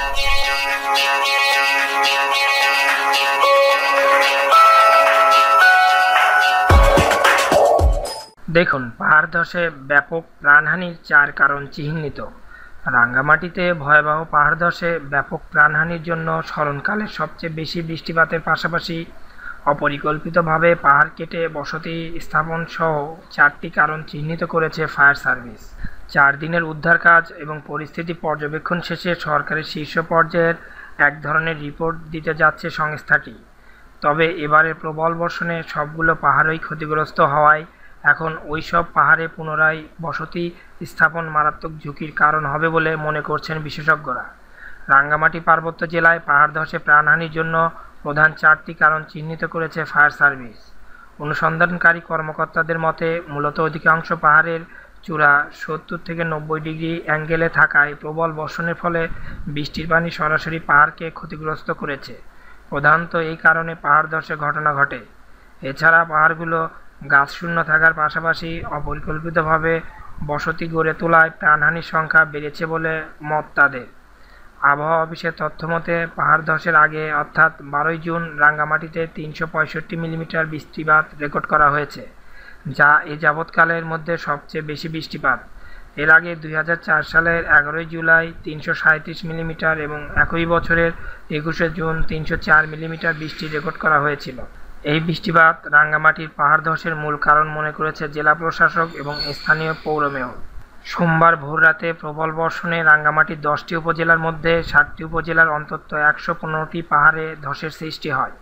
দেখুন পাহাড় ধসে ব্যাপক প্রাণহানির চার কারণ চিহ্নিত রাঙ্গামাটিতে ভয়াবহ পাহাড় ধসে ব্যাপক প্রাণহানির জন্য স্মরণকালে সবচেয়ে বেশি বৃষ্টিপাতের পাশাপাশি অপরিকল্পিতভাবে পাহাড় কেটে বসতি স্থাপন সহ চারটি কারণ চিহ্নিত করেছে ফায়ার সার্ভিস চার দিনের উদ্ধার কাজ এবং পরিস্থিতি পর্যবেক্ষণ শেষে সরকারের শীর্ষ পর্যায়ের এক ধরনের রিপোর্ট দিতে যাচ্ছে সংস্থাটি তবে এবারে প্রবল বর্ষণে সবগুলো পাহাড়ই ক্ষতিগ্রস্ত হওয়ায় এখন ওইসব পাহাড়ে পুনরায় বসতি স্থাপন মারাত্মক ঝুঁকির কারণ হবে বলে মনে করছেন বিশেষজ্ঞরা রাঙ্গামাটি পার্বত্য জেলায় পাহাড় ধসে প্রাণহানির জন্য প্রধান চারটি কারণ চিহ্নিত করেছে ফায়ার সার্ভিস অনুসন্ধানকারী কর্মকর্তাদের মতে মূলত অধিকাংশ পাহাড়ের চূড়া সত্তর থেকে নব্বই ডিগ্রি অ্যাঙ্গেলে থাকায় প্রবল বর্ষণের ফলে বৃষ্টির পানি সরাসরি পাহাড়কে ক্ষতিগ্রস্ত করেছে প্রধানত এই কারণে পাহাড় ধসের ঘটনা ঘটে এছাড়া পাহাড়গুলো গাছশূন্য থাকার পাশাপাশি অপরিকল্পিতভাবে বসতি গড়ে তোলায় প্রাণহানির সংখ্যা বেড়েছে বলে মত তাদের আবহাওয়া অফিসের তথ্য মতে পাহাড় ধসের আগে অর্থাৎ বারোই জুন রাঙ্গামাটিতে তিনশো পঁয়ষট্টি মিলিমিটার বৃষ্টিপাত রেকর্ড করা হয়েছে যা এ যাবৎকালের মধ্যে সবচেয়ে বেশি বৃষ্টিপাত এর আগে দুই সালের এগারোই জুলাই তিনশো মিলিমিটার এবং একই বছরের একুশে জুন তিনশো মিলিমিটার বৃষ্টি রেকর্ড করা হয়েছিল এই বৃষ্টিপাত রাঙ্গামাটির পাহাড় ধসের মূল কারণ মনে করেছে জেলা প্রশাসক এবং স্থানীয় পৌর মেয়র সোমবার ভোররাতে প্রবল বর্ষণে রাঙ্গামাটির দশটি উপজেলার মধ্যে ষাটটি উপজেলার অন্তত একশো পনেরোটি পাহাড়ে ধসের সৃষ্টি হয়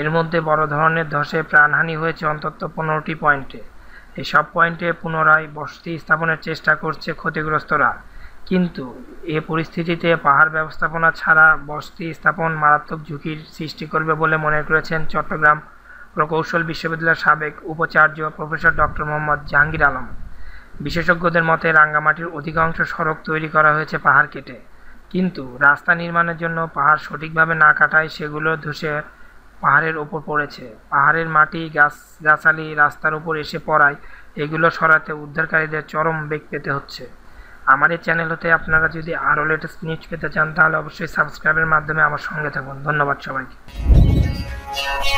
এর মধ্যে বড় ধরনের ধসে প্রাণহানি হয়েছে অন্তত পনেরোটি পয়েন্টে এই সব পয়েন্টে পুনরায় বসতি স্থাপনের চেষ্টা করছে ক্ষতিগ্রস্তরা কিন্তু এ পরিস্থিতিতে পাহাড় ব্যবস্থাপনা ছাড়া বসতি স্থাপন মারাত্মক ঝুঁকির সৃষ্টি করবে বলে মনে করেছেন চট্টগ্রাম প্রকৌশল বিশ্ববিদ্যালয়ের সাবেক উপাচার্য প্রফেসর ডক্টর মোহাম্মদ জাহাঙ্গীর আলম বিশেষজ্ঞদের মতে রাঙ্গামাটির অধিকাংশ সড়ক তৈরি করা হয়েছে পাহাড় কেটে কিন্তু রাস্তা নির্মাণের জন্য পাহাড় সঠিকভাবে না কাটায় সেগুলো ধসে পাহাড়ের ওপর পড়েছে পাহাড়ের মাটি গাছ গাছালি রাস্তার ওপর এসে পড়ায় এগুলো সরাতে উদ্ধারকারীদের চরম বেগ পেতে হচ্ছে আমার এই চ্যানেল হতে আপনারা যদি আরও লেটেস্ট নিউজ পেতে চান তাহলে অবশ্যই সাবস্ক্রাইবের মাধ্যমে আমার সঙ্গে থাকুন ধন্যবাদ সবাইকে